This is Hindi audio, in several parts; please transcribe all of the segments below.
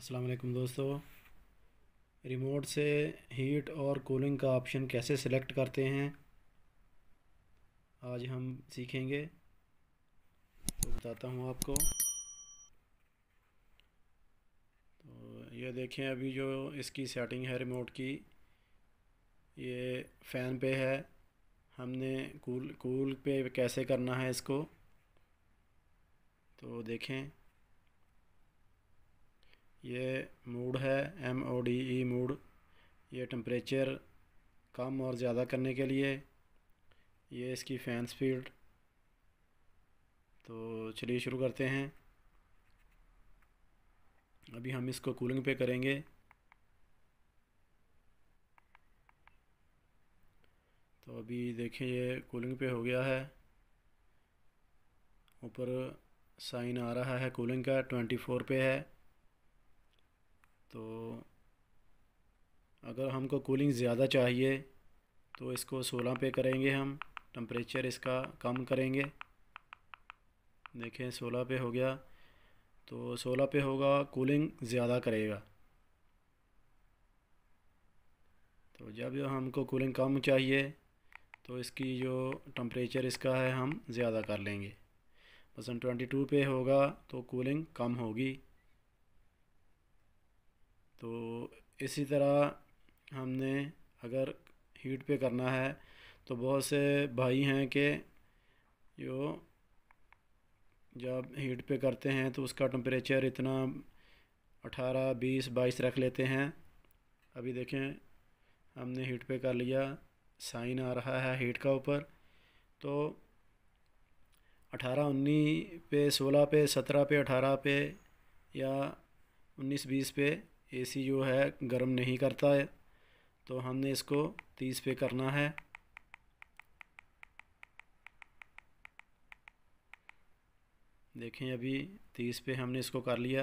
अस्सलाम वालेकुम दोस्तों रिमोट से हीट और कूलिंग का ऑप्शन कैसे सिलेक्ट करते हैं आज हम सीखेंगे तो बताता हूँ आपको तो ये देखें अभी जो इसकी सेटिंग है रिमोट की ये फ़ैन पे है हमने कूल कूल पे कैसे करना है इसको तो देखें ये मूड है M O D E mood ये टम्परेचर कम और ज़्यादा करने के लिए ये इसकी फ़ैन स्पीड तो चलिए शुरू करते हैं अभी हम इसको कूलिंग पे करेंगे तो अभी देखें ये कूलिंग पे हो गया है ऊपर साइन आ रहा है कूलिंग का ट्वेंटी फोर पे है तो अगर हमको कूलिंग ज़्यादा चाहिए तो इसको 16 पे करेंगे हम टम्परेचर इसका कम करेंगे देखें 16 पे हो गया तो 16 पे होगा कूलिंग ज़्यादा करेगा तो जब हमको कूलिंग कम चाहिए तो इसकी जो टम्परेचर इसका है हम ज़्यादा कर लेंगे ट्वेंटी 22 पे होगा तो कूलिंग कम होगी तो इसी तरह हमने अगर हीट पे करना है तो बहुत से भाई हैं कि जो जब हीट पे करते हैं तो उसका टम्परेचर इतना 18, 20, 22 रख लेते हैं अभी देखें हमने हीट पे कर लिया साइन आ रहा है हीट का ऊपर तो 18, 19 पे 16 पे 17 पे 18 पे या 19, 20 पे एसी जो है गर्म नहीं करता है तो हमने इसको तीस पे करना है देखें अभी तीस पे हमने इसको कर लिया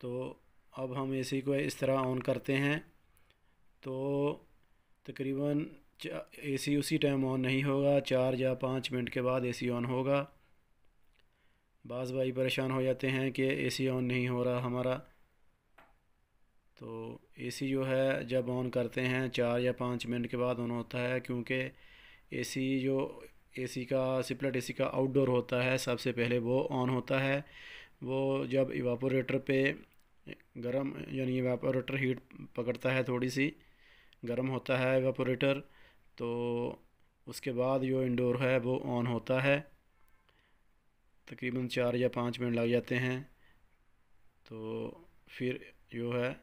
तो अब हम एसी को इस तरह ऑन करते हैं तो तकरीबन एसी उसी टाइम ऑन नहीं होगा चार या पाँच मिनट के बाद एसी ऑन होगा बाज़ भाई परेशान हो जाते हैं कि एसी ऑन नहीं हो रहा हमारा तो एसी जो है जब ऑन करते हैं चार या पाँच मिनट के बाद ऑन होता है क्योंकि एसी जो एसी का सिपलेट एसी का आउटडोर होता है सबसे पहले वो ऑन होता है वो जब इवापोरेटर पे गर्म यानी इवापोरेटर हीट पकड़ता है थोड़ी सी गर्म होता है इवापोरेटर तो उसके बाद जो इंडोर है वो ऑन होता है तकरीबन चार या पाँच मिनट लग जाते हैं तो फिर जो है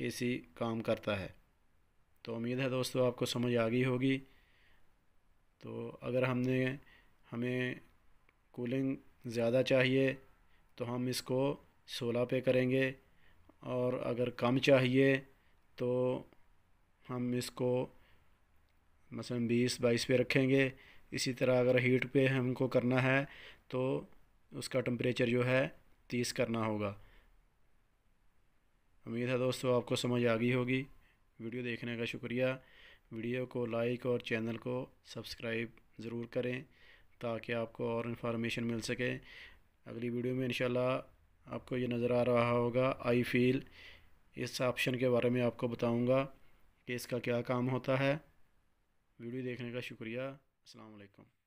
एसी काम करता है तो उम्मीद है दोस्तों आपको समझ आ गई होगी तो अगर हमने हमें कूलिंग ज़्यादा चाहिए तो हम इसको सोलह पे करेंगे और अगर कम चाहिए तो हम इसको मसलन बीस बाईस पे रखेंगे इसी तरह अगर हीट पे हमको करना है तो उसका टम्परेचर जो है तीस करना होगा उम्मीद है दोस्तों आपको समझ आ गई होगी वीडियो देखने का शुक्रिया वीडियो को लाइक और चैनल को सब्सक्राइब ज़रूर करें ताकि आपको और इन्फॉर्मेशन मिल सके अगली वीडियो में इंशाल्लाह आपको ये नज़र आ रहा होगा आई फील इस ऑप्शन के बारे में आपको बताऊंगा कि इसका क्या काम होता है वीडियो देखने का शुक्रिया अस्सलाम वालेकुम